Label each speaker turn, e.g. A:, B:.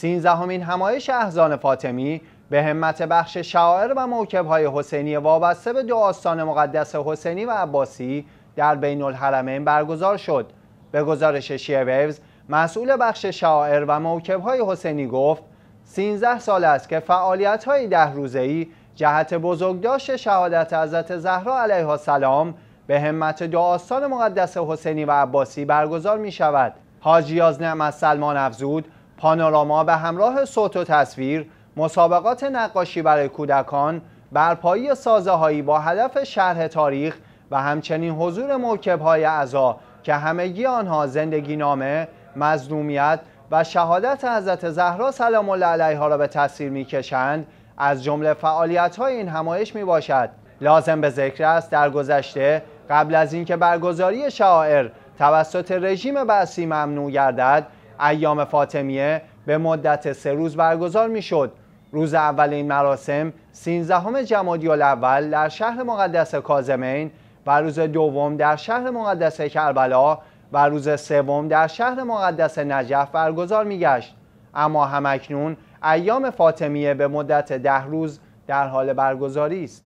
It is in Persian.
A: سینزدهمین همایش احزان فاطمی به همت بخش شاعر و های حسینی وابسته به دو آستان مقدس حسینی و عباسی در بین الحرمین برگزار شد. به گزارش شیعه مسئول بخش شاعر و موکبهای حسینی گفت سینزه سال است که فعالیت‌های ده ای جهت بزرگداشت شهادت حضرت زهرا علیه السلام به همت دو آستان مقدس حسینی و عباسی برگزار می شود. حاجی از نعمت سلمان افزود پانوراما به همراه صوت و تصویر مسابقات نقاشی برای کودکان برپایی پایی هایی با هدف شرح تاریخ و همچنین حضور های ازا که همگی آنها زندگی نامه، مظلومیت و شهادت حضرت زهرا سلام الله علیها را به تصویر میکشند از جمله فعالیت های این همایش می باشد لازم به ذکر است در گذشته قبل از اینکه برگزاری شاعر توسط رژیم بعثی ممنوع گردد ایام فاطمیه به مدت سه روز برگزار می شد. روز اول این مراسم 13 جمادی الاول در شهر مقدس کازمین و روز دوم در شهر مقدس کربلا و روز سوم در شهر مقدس نجف برگزار می گشت. اما همکنون ایام فاطمیه به مدت ده روز در حال برگزاری است.